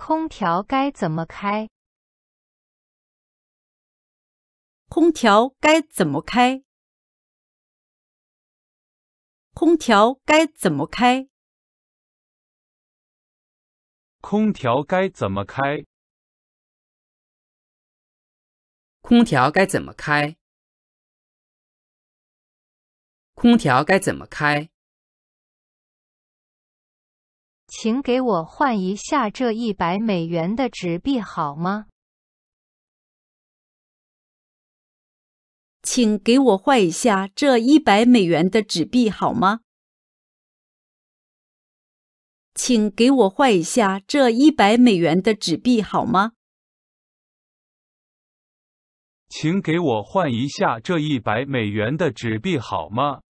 空调该怎么开？空调该怎么开？空调该怎么开？空调该怎么开？空调该怎么开？空调该怎么开？请给我换一下这一百美元的纸币好吗？请给我换一下这一百美元的纸币好吗？请给我换一下这一百美元的纸币好吗？请给我换一下这一百美元的纸币好吗？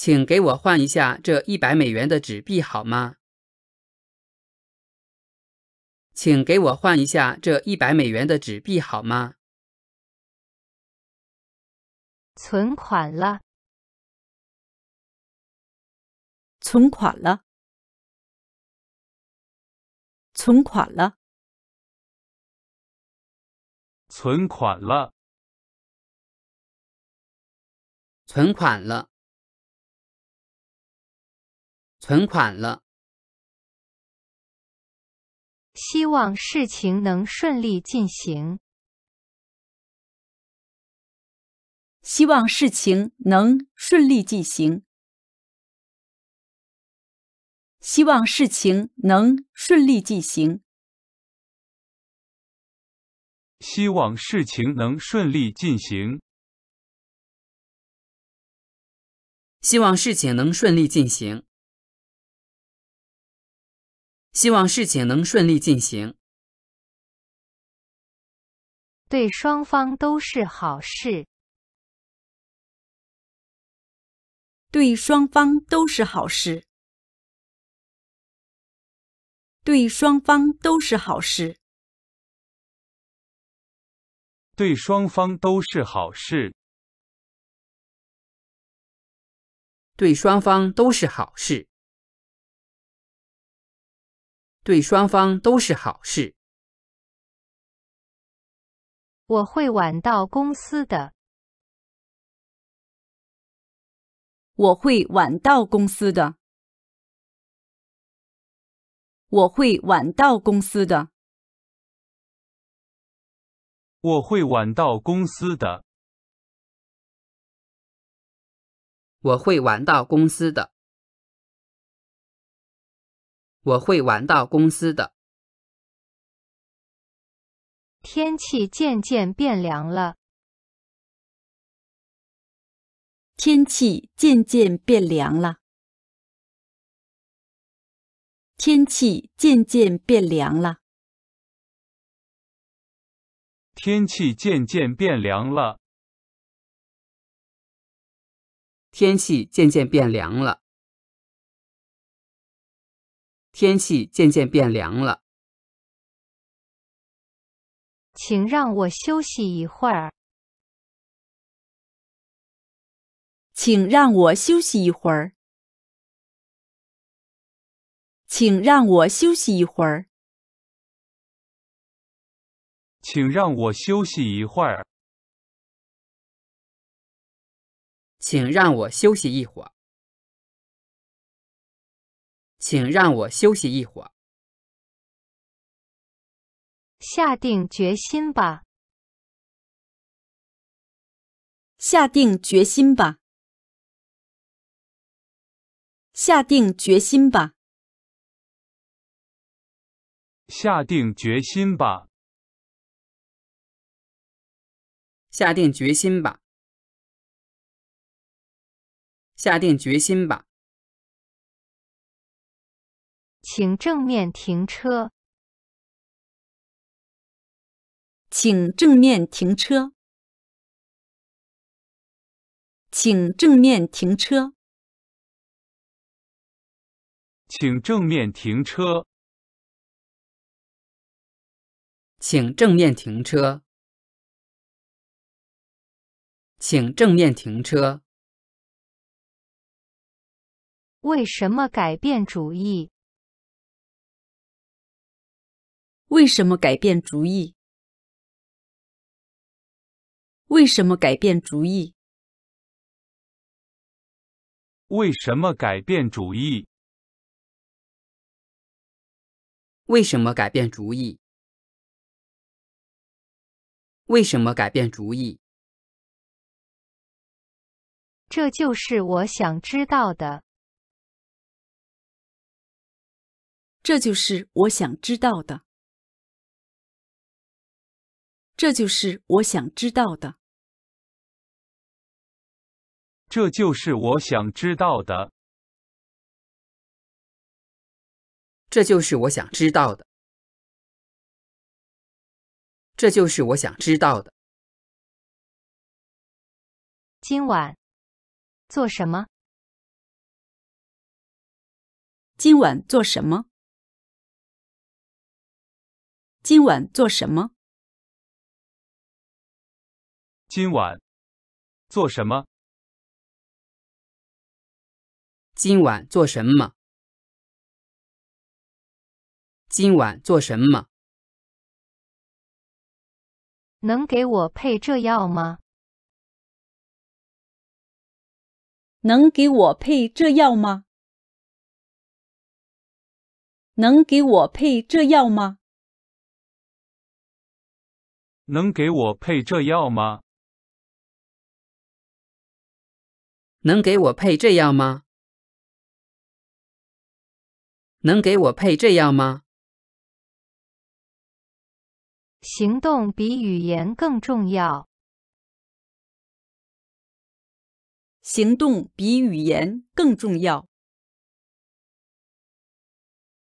请给我换一下这一百美元的纸币好吗？请给我换一下这一百美元的纸币好吗？存款了，存款了，存款了，存款了，存款了。存款了，希望事情能顺利进行。希望事情能顺利进行。希望事情能顺利进行。希望事情能顺利进行。希望事情能顺利进行。希望事情能顺利进行，对双方都是好事。对双方都是好事。对双方都是好事。对双方都是好事。对双方都是好事。对双方都是好事。我会晚到公司的。我会晚到公司的。我会晚到公司的。我会晚到公司的。我会晚到公司的。我会玩到公司的。天气渐渐变凉了。天气渐渐变凉了。天气渐渐变凉了。天气渐渐变凉了。天气渐渐变凉了。天气渐渐变凉了，请让我休息一会儿。请让我休息一会儿。请让我休息一会儿。请让我休息一会儿。请让我休息一会儿。请让我休息一会儿。下定决心吧。下定决心吧。下定决心吧。下定决心吧。下定决心吧。下定决心吧。请正面停车。请正面停车。请正面停车。请正面停车。请正面停车。请正面停车。为什么改变主意？为什么改变主意？为什么改变主意？为什么改变主意？为什么改变主意？为什么改变主意？这就是我想知道的。这就是我想知道的。这就是我想知道的。这就是我想知道的。这就是我想知道的。这就是我想知道的。今晚做什么？今晚做什么？今晚做什么？今晚做什么？今晚做什么？今晚做什么？能给我配这药吗？能给我配这药吗？能给我配这药吗？能给我配这药吗？能给我配这样吗？能给我配这样吗？行动比语言更重要。行动比语言更重要。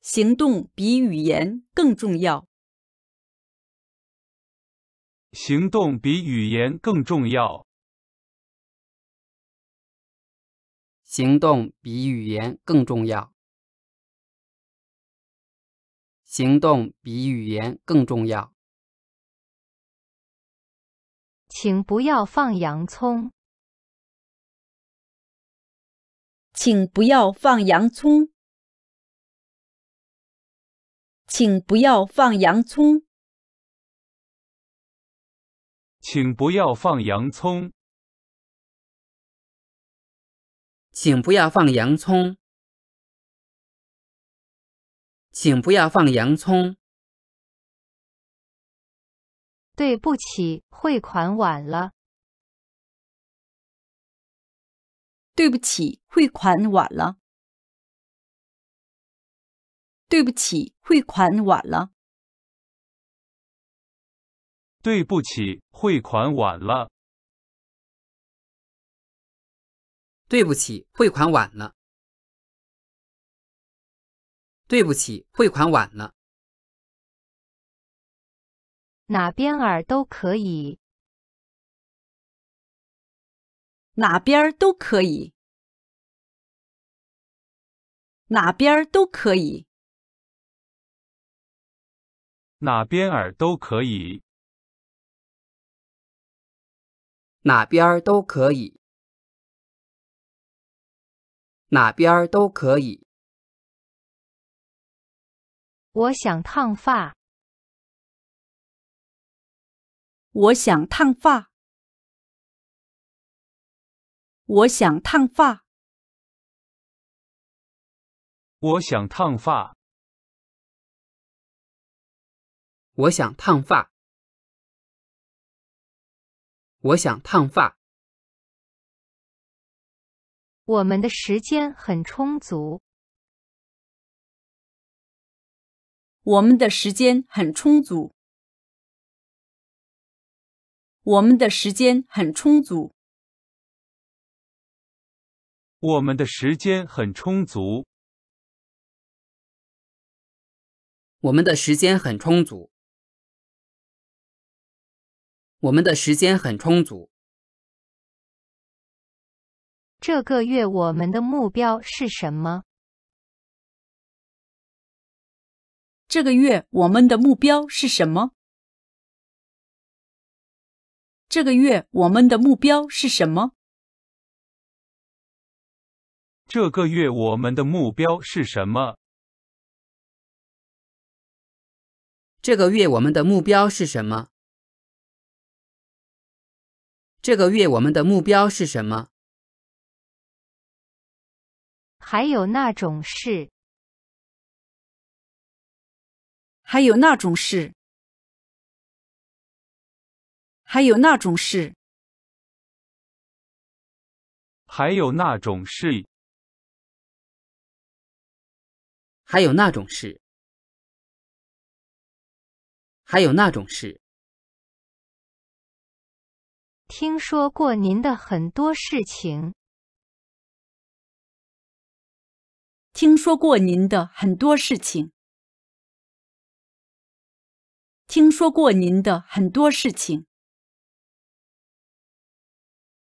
行动比语言更重要。行动比语言更重要。行动比语言更重要。行动比语言更重要。请不要放洋葱。请不要放洋葱。请不要放洋葱。请不要放洋葱。请不要放洋葱。请不要放洋葱。对不起，汇款晚了。对不起，汇款晚了。对不起，汇款晚了。对不起，汇款晚了。对不起，汇款晚了。对不起，汇款晚了。哪边儿都可以。哪边儿都可以。哪边儿都可以。哪边儿都可以。哪边儿都可以。哪边儿都可以。我想烫发。我想烫发。我想烫发。我想烫发。我想烫发。我想烫发。我们的时间很充足。我们的时间很充足。我们的时间很充足。我们的时间很充足。我们的时间很充足。我们的时间很充足。这个月我们的目标是什么？这个月我们的目标是什么？这个月我们的目标是什么？这个月我们的目标是什么？这个月我们的目标是什么？这个月我们的目标是什么？还有那种事，还有那种事，还有那种事，还有那种事，还有那种事，还有那种事。听说过您的很多事情。听说过您的很多事情。听说过您的很多事情。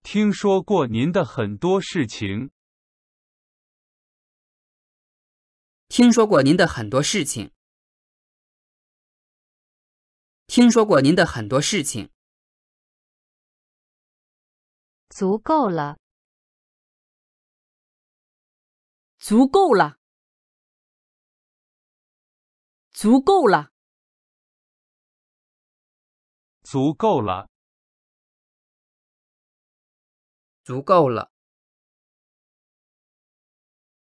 听说过您的很多事情。听说过您的很多事情。听说过您的很多事情。足够了。足够了，足够了，足够了，足够了，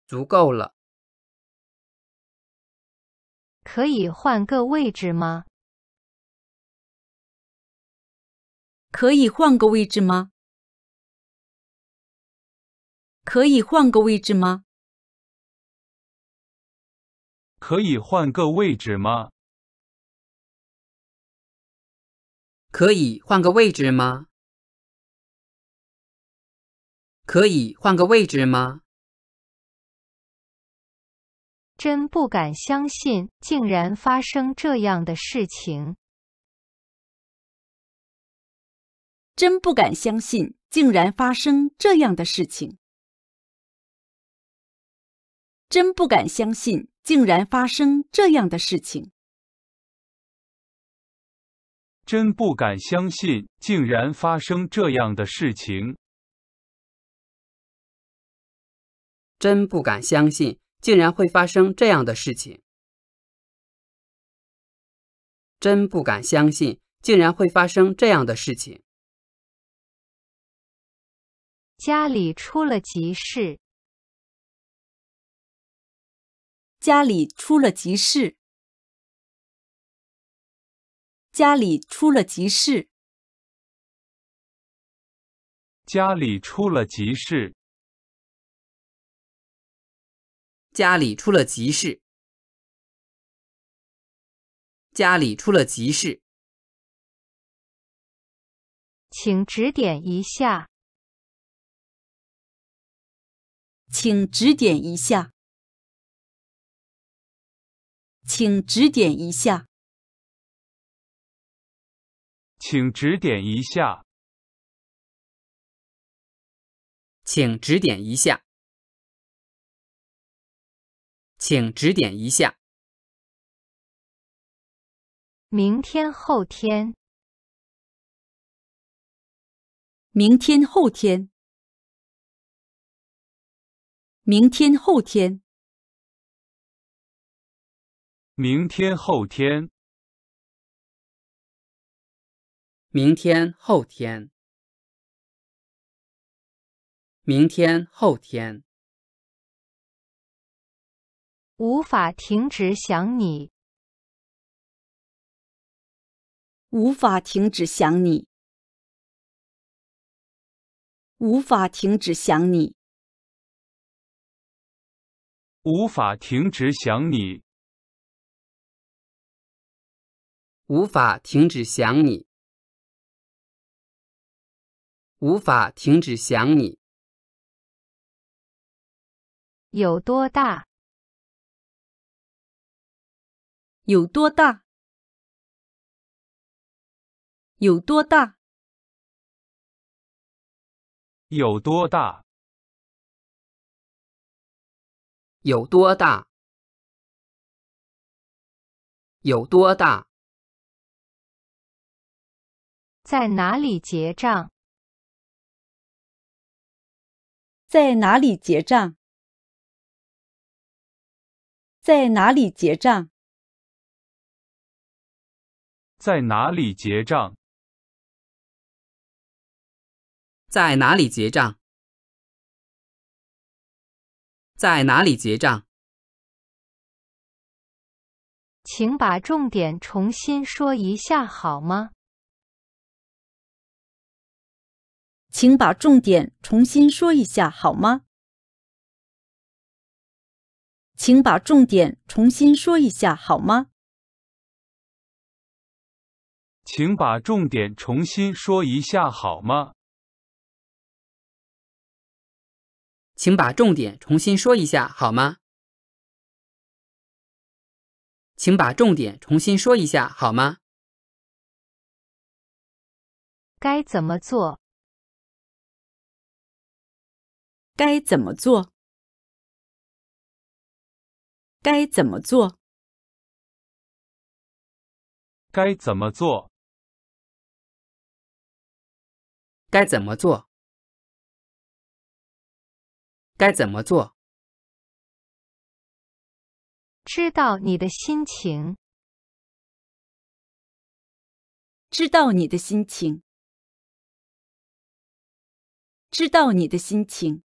足够了。可以换个位置吗？可以换个位置吗？可以换个位置吗？可以换个位置吗？可以换个位置吗？可以换个位置吗？真不敢相信，竟然发生这样的事情！真不敢相信，竟然发生这样的事情！真不敢相信，竟然发生这样的事情！真不敢相信，竟然发生这样的事情！真不敢相信，竟然会发生这样的事情！真不敢相信，竟然会发生这样的事情！家里出了急事。家里出了急事。家里出了急事。家里出了急事。家里出了急事。家里出了急事，请指点一下。请指点一下。请指点一下，请指点一下，请指点一下，请指点一下。明天后天，明天后天，明天后天。明天，后天，明天，后天，明天，后天，无法停止想你，无法停止想你，无法停止想你，无法停止想你。无法停止想你，无法停止想你。有多大？有多大？有多大？有多大？有多大？有多大？在哪里结账？在哪里结账？在哪里结账？在哪里结账？在哪里结账？在哪里结账？请把重点重新说一下好吗？请把重点重新说一下好吗？请把重点重新说一下好吗？请把重点重新说一下好吗？请把重点重新说一下好吗？请把重点重新说一下好吗？该怎么做？该怎么做？该怎么做？该怎么做？该怎么做？该怎么做？知道你的心情。知道你的心情。知道你的心情。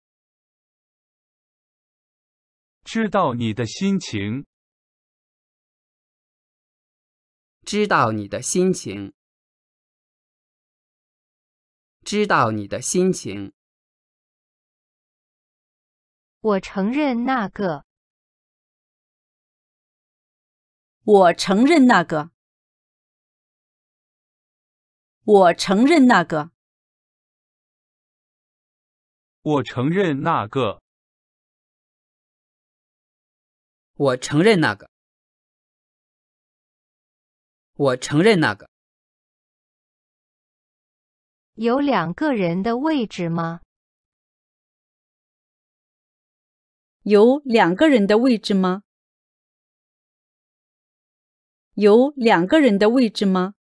知道你的心情，知道你的心情，知道你的心情。我承认那个，我承认那个，我承认那个，我承认那个。我承认那个。我承认那个。有两个人的位置吗？有两个人的位置吗？有两个人的位置吗？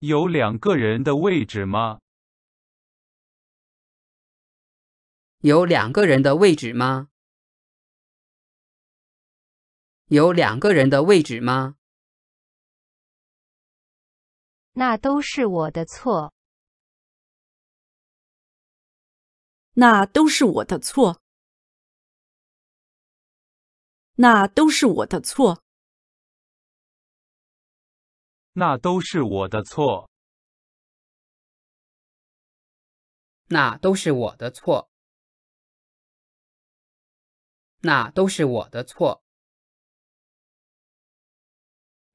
有两个人的位置吗？有两个人的位置吗？有两个人的位置吗？那都是我的错。那都是我的错。那都是我的错。那都是我的错。那都是我的错。那都是我的错。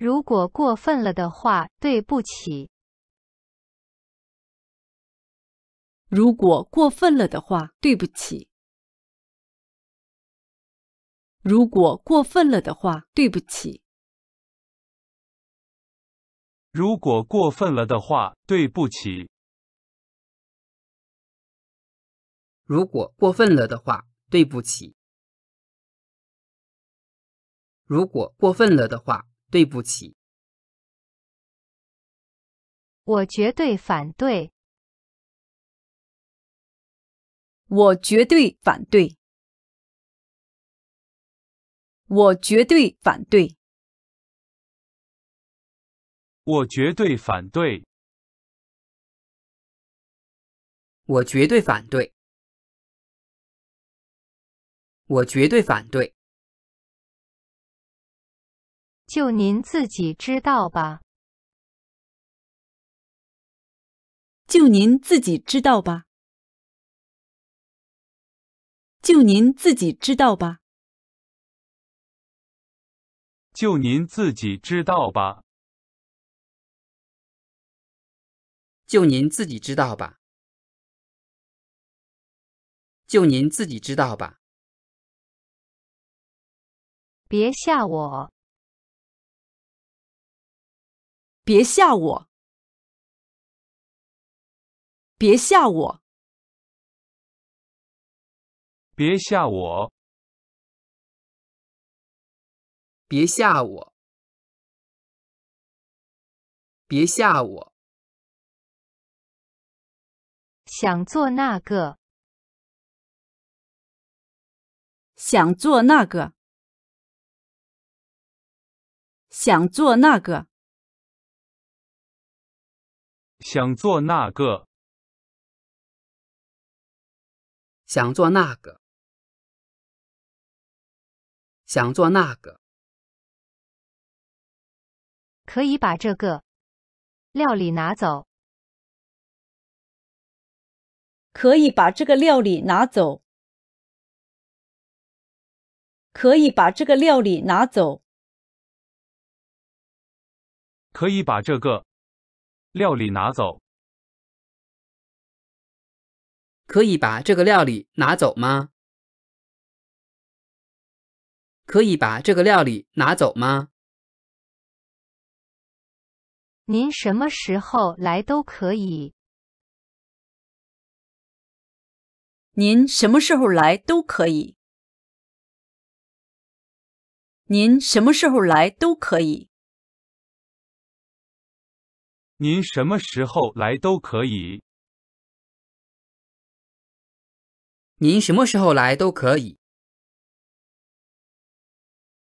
如果过分了的话，对不起。如果过分了的话，对不起。如果过分了的话，对不起。如果过分了的话，对不起。如果过分了的话，对不起。如果过分了的话。对不起，我绝对反对，我绝对反对，我绝对反对，我绝对反对，我绝对反对，我绝对反对。就您自己知道吧。就您自己知道吧。就您自己知道吧。就您自己知道吧。就您自己知道吧。就您自己知道吧。别吓我。别吓我！别吓我！别吓我！别吓我！别吓我！想做那个，想做那个，想做那个。想做那个，想做那个，想做那个，可以把这个料理拿走，可以把这个料理拿走，可以把这个料理拿走，可以把这个。料理拿走，可以把这个料理拿走吗？可以把这个料理拿走吗？您什么时候来都可以。您什么时候来都可以。您什么时候来都可以。您什么时候来都可以。您什么时候来都可以。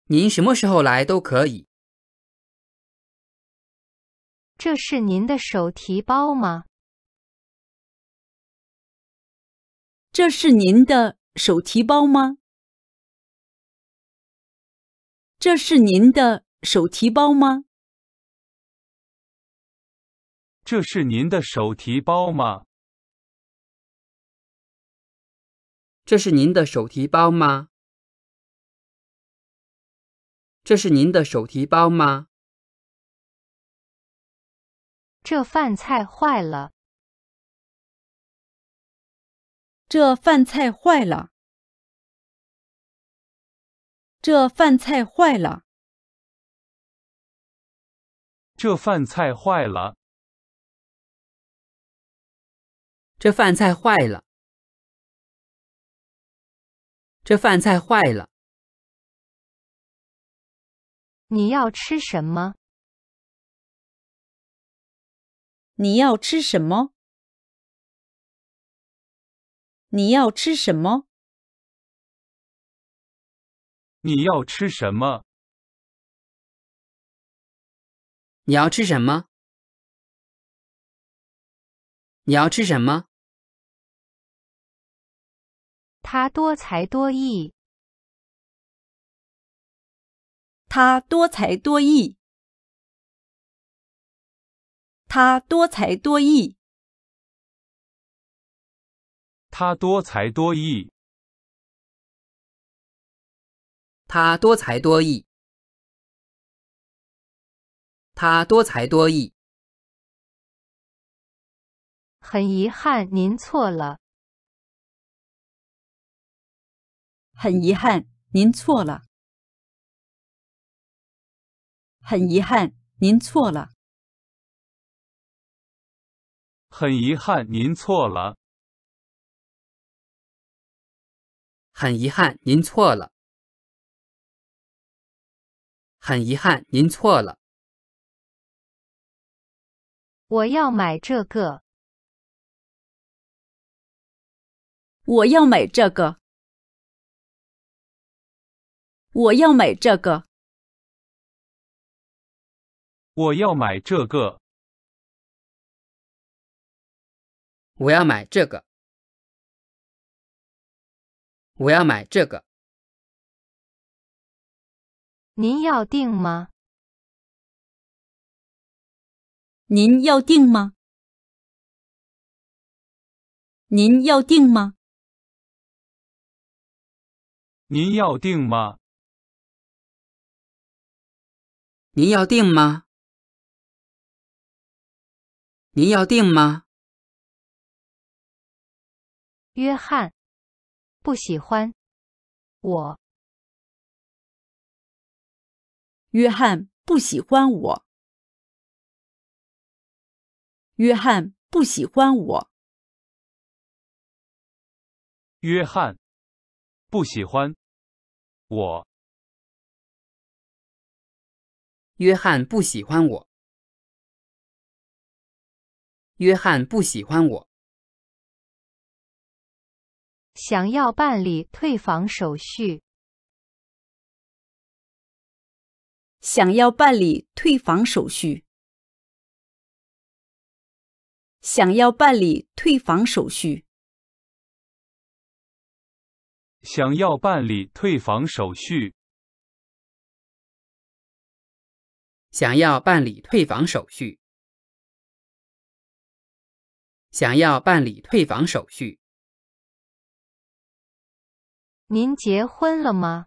您什么时候来都可以。这是您的手提包吗？这是您的手提包吗？这是您的手提包吗？这是您的手提包吗？这是您的手提包吗？这是您的手提包吗？这饭菜坏了。这饭菜坏了。这饭菜坏了。这饭菜坏了。这饭菜坏了。这饭菜坏了。你要吃什么？你要吃什么？你要吃什么？你要吃什么？你要吃什么？你要吃什么？他多才多艺。他多才多艺。他多才多艺。他多才多艺。他多才多艺。他多才多艺。很遗憾，您错了。很遗憾，您错了。很遗憾，您错了。很遗憾，您错了。很遗憾，您错了。很遗憾，您错了。我要买这个。我要买这个。我要买这个。我要买这个。我要买这个。我要买这个。您要订吗？您要订吗？您要订吗？您要定吗？您要定吗？您要定吗？约翰不喜欢我。约翰不喜欢我。约翰不喜欢我。约翰。不喜欢我，约翰不喜欢我，约翰不喜欢我。想要办理退房手续，想要办理退房手续，想要办理退房手续。想要办理退房手续。想要办理退房手续。想要办理退房手续。您结婚了吗？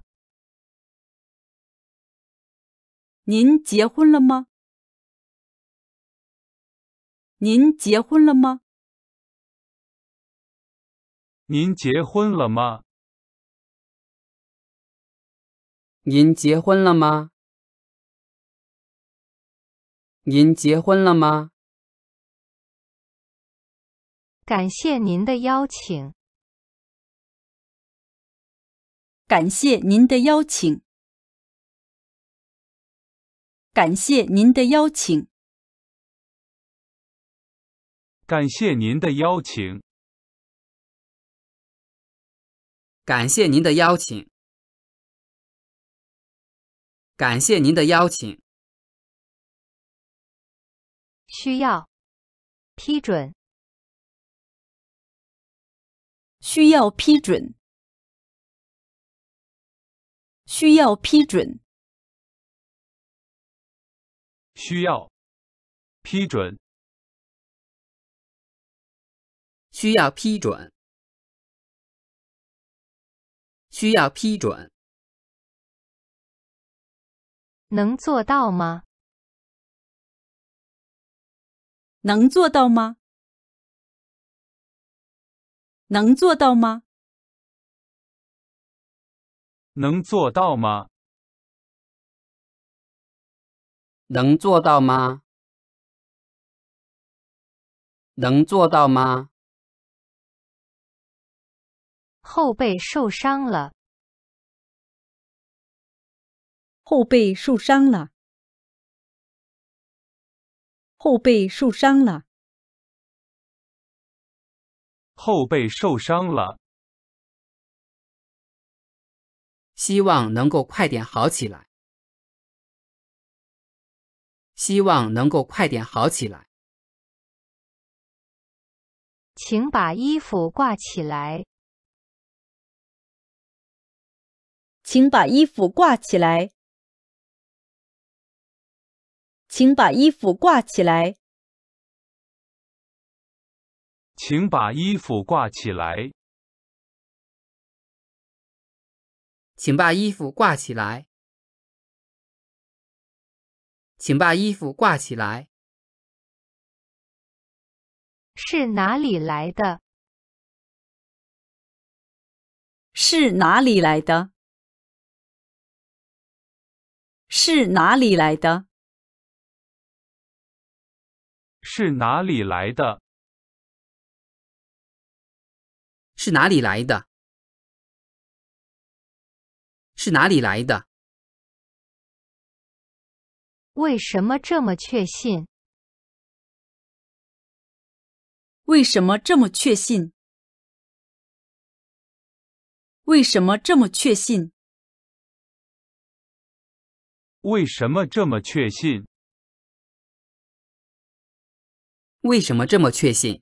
您结婚了吗？您结婚了吗？您结婚了吗？您结婚了吗？您结婚了吗？感谢您的邀请。感谢您的邀请。感谢您的邀请。感谢您的邀请。感谢您的邀请。感谢您的邀请。需要批准。需要批准。需要批准。需要批准。需要批准。需要批准。能做到吗？能做到吗？能做到吗？能做到吗？能做到吗？能做到吗？后背受伤了。后背受伤了，后背受伤了，后背受伤了。希望能够快点好起来，希望能够快点好起来。请把衣服挂起来，请把衣服挂起来。请把衣服挂起来。请把衣服挂起来。请把衣服挂起来。请把衣服挂起来。是哪里来的？是哪里来的？是哪里来的？是哪里来的？是哪里来的？是哪里来的？为什么这么确信？为什么这么确信？为什么这么确信？为什么这么确信？为什么这么确信？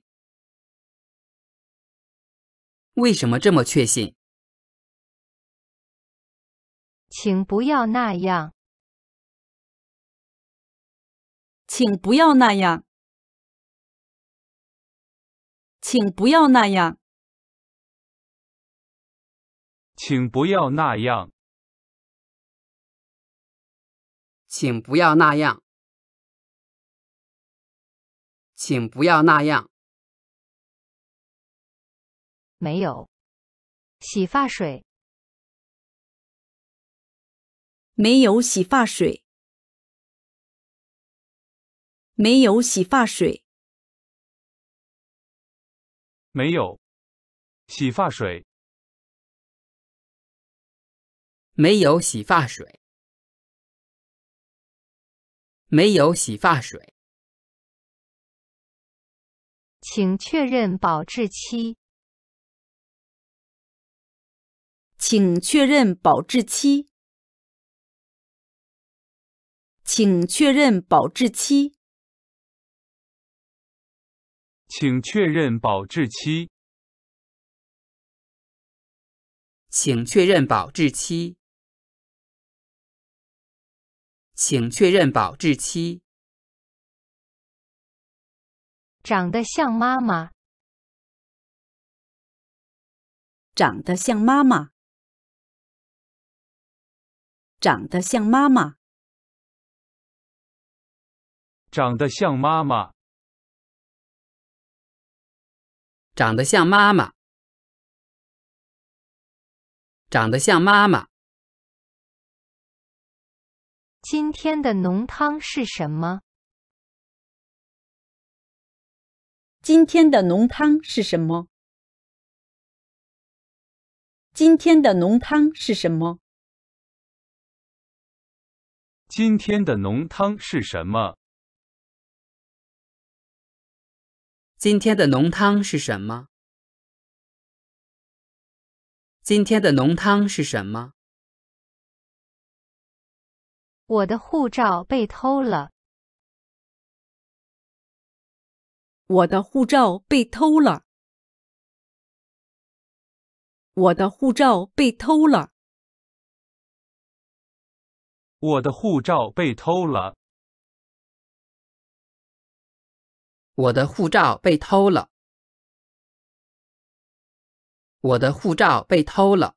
为什么这么确信？请不要那样！请不要那样！请不要那样！请不要那样！请不要那样！请不要那样。没有洗发水。没有洗发水。没有洗发水。没有洗发水。没有洗发水。没有洗发水。请确认保质期。请确认保质期。请确认保质期。请确认保质期。请确认保质期。请确认保质期。长得像妈妈，长得像妈妈，长得像妈妈，长得像妈妈，长得像妈妈。长得像妈妈。今天的浓汤是什么？今天的浓汤是什么？今天的浓汤是什么？今天的浓汤是什么？今天的浓汤是什么？今天的浓汤是什么？我的护照被偷了。我的护照被偷了。我的护照被偷了。我的护照被偷了。我的护照被偷了。我的护照被偷了。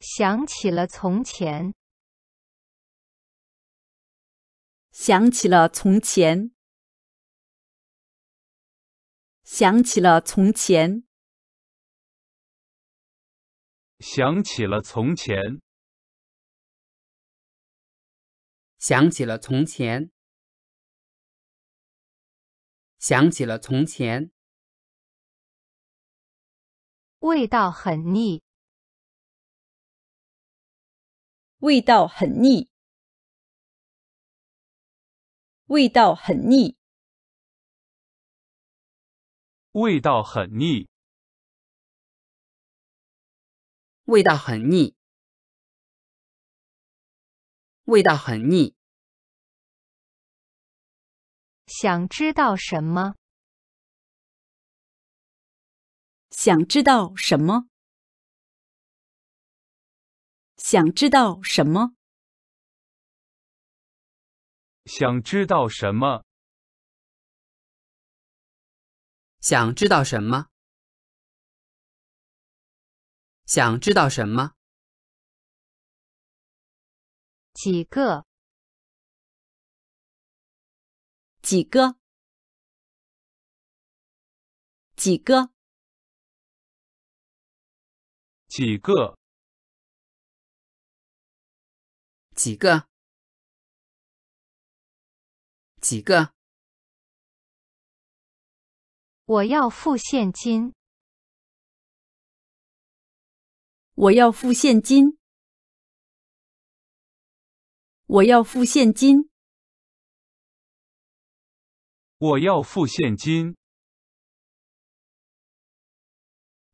想起了从前。想起了从前，想起了从前，想起了从前，想起了从前，想起了从前。味道很腻，味道很腻。味道很腻，味道很腻，味道很腻，味道很腻。想知道什么？想知道什么？想知道什么？想知道什么？想知道什么？想知道什么？几个？几个？几个？几个？几个？几个？我要付现金。我要付现金。我要付现金。我要付现金。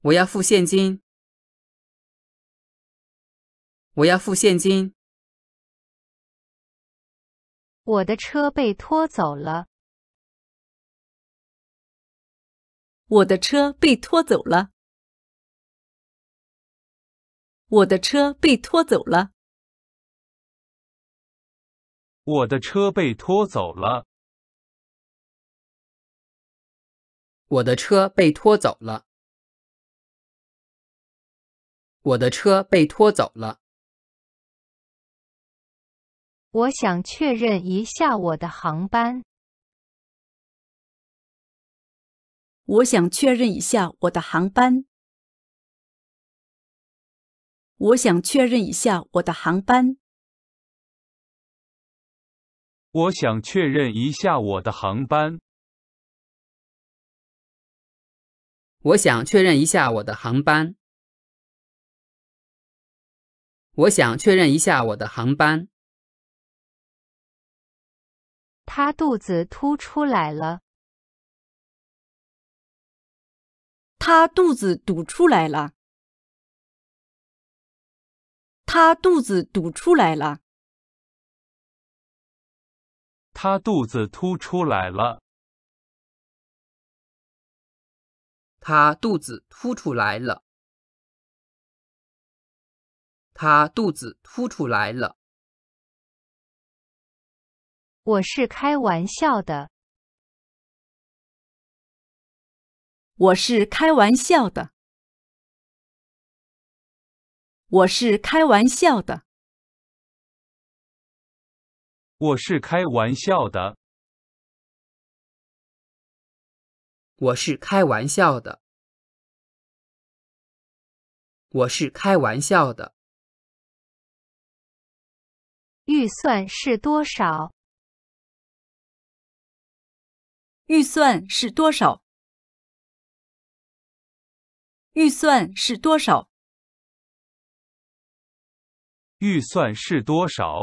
我要付现金。我要付现金。我的车被拖走了。我的车被拖走了。我的车被拖走了。我的车被拖走了。我的车被拖走了。我的车被拖走了。我想确认一下我的航班。我想确认一下我的航班。我想确认一下我的航班。我想确认一下我的航班。我想确认一下我的航班。我想确认一下我的航班。他肚子凸出来了。他肚子堵出来了。他肚子堵出来了。他肚子凸出来了。他肚子凸出来了。他肚子凸出来了。我是开玩笑的。我是开玩笑的。我是开玩笑的。我是开玩笑的。我是开玩笑的。我是开玩笑的。预算是多少？预算是多少？预算是多少？预算是多少？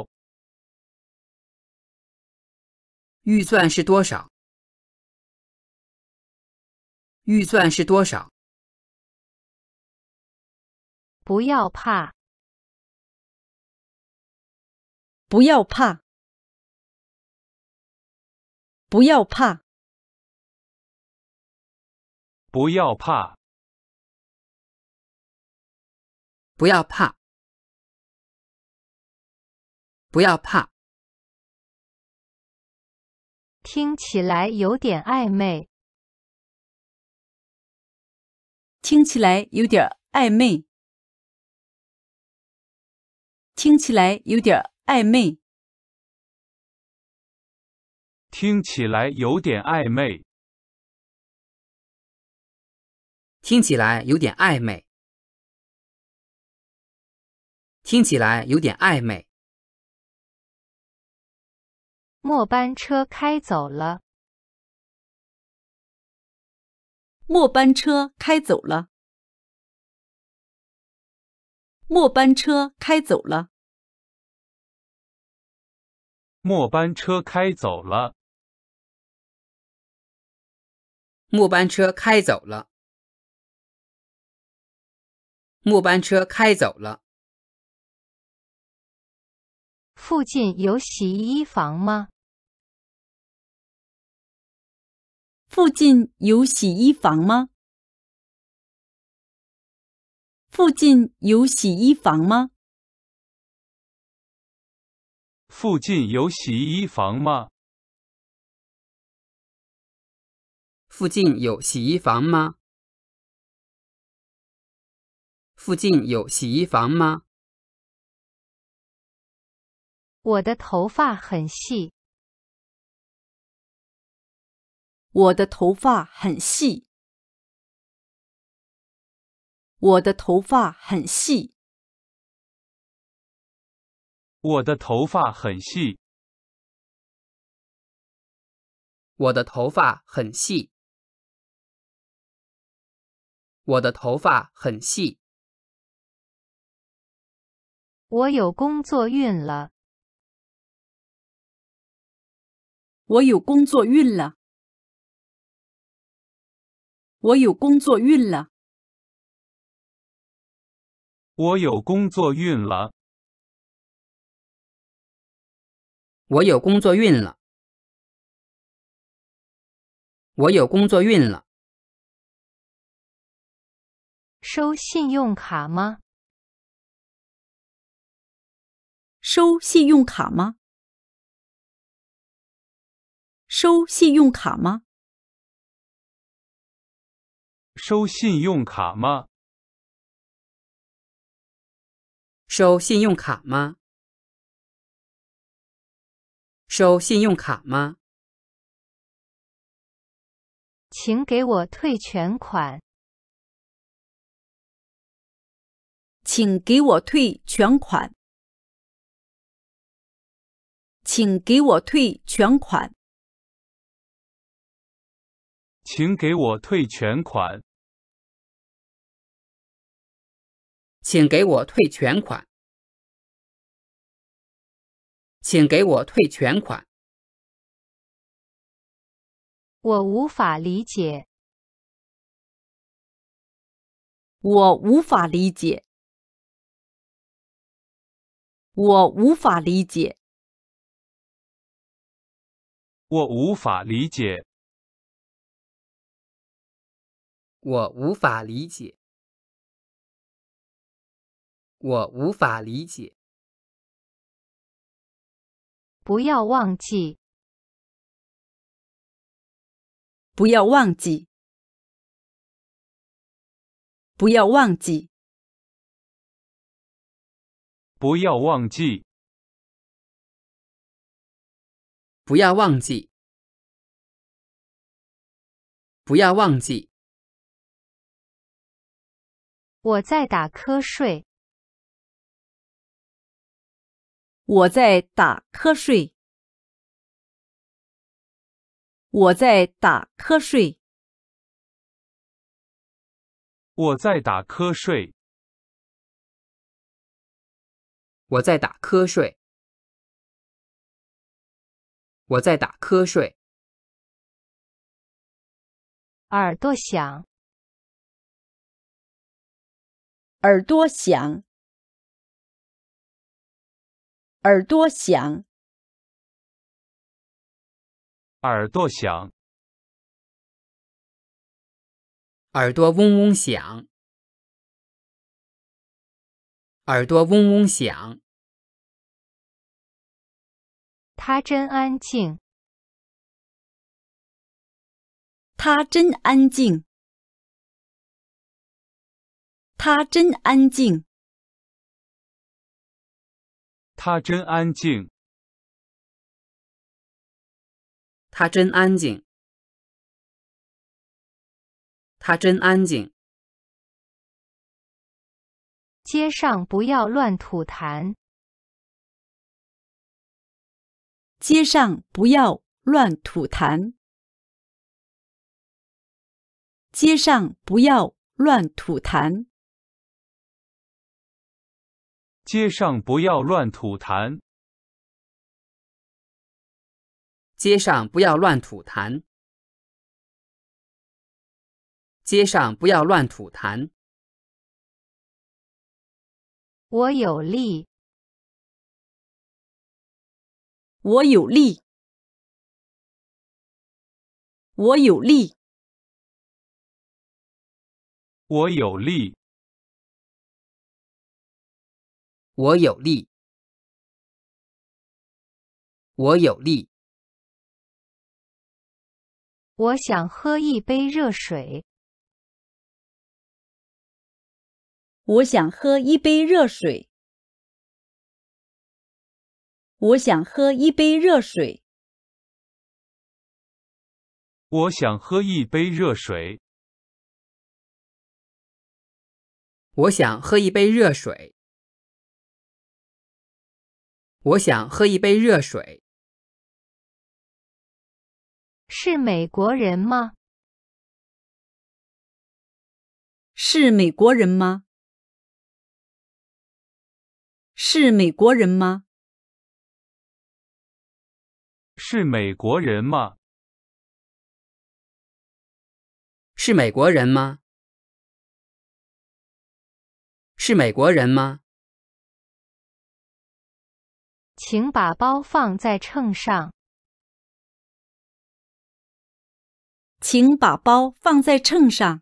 预算是多少？预算是多少？不要怕！不要怕！不要怕！不要怕，不要怕，不要怕。听起来有点暧昧，听起来有点暧昧，听起来有点暧昧，听起来有点暧昧。听起来有点暧昧。听起来有点暧昧。末班车开走了。末班车开走了。末班车开走了。末班车开走了。末班车开走了。末班车开走了。附近有洗衣房吗？附近有洗衣房吗？附近有洗衣房吗？附近有洗衣房吗？附近有洗衣房吗？附近有洗衣房吗？我的头发很细。我的头发很细。我的头发很细。我的头发很细。我的头发很细。我的头发很细。我有工作运了。我有工作运了。我有工作运了。我有工作运了。我有工作运了。我有工作运了。收信用卡吗？收信用卡吗？收信用卡吗？收信用卡吗？收信用卡吗？收信用卡吗？请给我退全款。请给我退全款。请给我退全款。请给我退全款。请给我退全款。请给我退全款。我无法理解。我无法理解。我无法理解。我无法理解。我无法理解。我无法理解。不要忘记。不要忘记。不要忘记。不要忘记。不要忘记，不要忘记。我在打瞌睡。我在打瞌睡。我在打瞌睡。我在打瞌睡。我在打瞌睡。我在打瞌睡，耳朵响，耳朵响，耳朵响，耳朵响，耳朵嗡嗡响，耳朵嗡嗡响。他真安静，他真安静，他真安静，他真安静，他真安静，他真安静。街上不要乱吐痰。街上不要乱吐痰。街上不要乱吐痰。街上不要乱吐痰。街上不要乱吐痰。街上不要乱吐痰。我有力。我有力，我有力，我有力，我有力，我有力。我想喝一杯热水。我想喝一杯热水。我想喝一杯热水。我想喝一杯热水。我想喝一杯热水。我想喝一杯热水。是美国人吗？是美国人吗？是美国人吗？是美国人吗？是美国人吗？是美国人吗？请把包放在秤上。请把包放在秤上。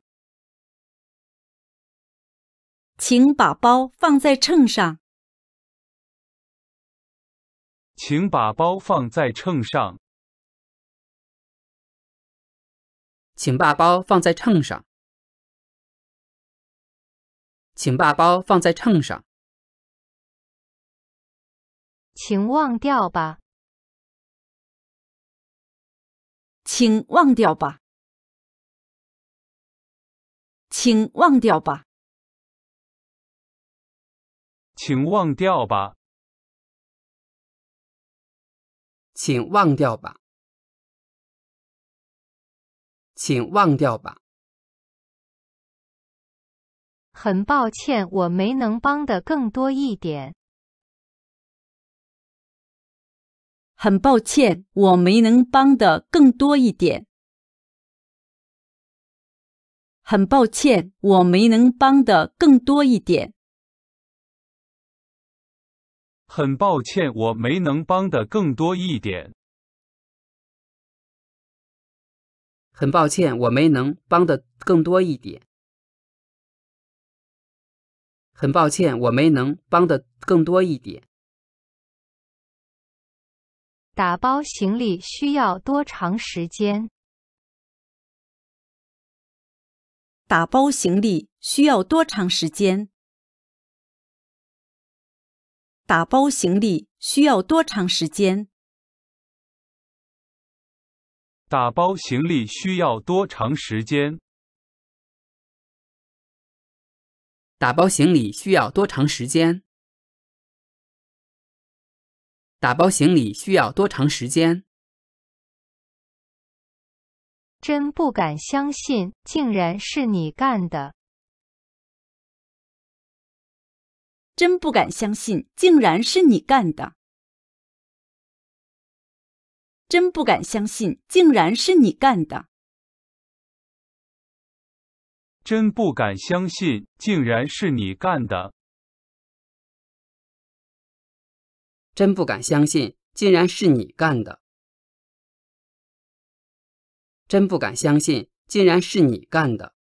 请把包放在秤上。请把包放在秤上。请把包放在秤上。请把包放在秤上。请忘掉吧。请忘掉吧。请忘掉吧。请忘掉吧。请忘掉吧，请忘掉吧。很抱歉，我没能帮的更多一点。很抱歉，我没能帮的更多一点。很抱歉，我没能帮的更多一点。很抱歉，我没能帮的更多一点。很抱歉，我没能帮的更多一点。很抱歉，我没能帮的更多一点。打包行李需要多长时间？打包行李需要多长时间？打包行李需要多长时间？打包行李需要多长时间？打包行李需要多长时间？打包行李需要多长时间？真不敢相信，竟然是你干的！真不敢相信，竟然是你干的！真不敢相信，竟然是你干的！真不敢相信，竟然是你干的！真不敢相信，竟然是你干的！真不敢相信，竟然是你干的！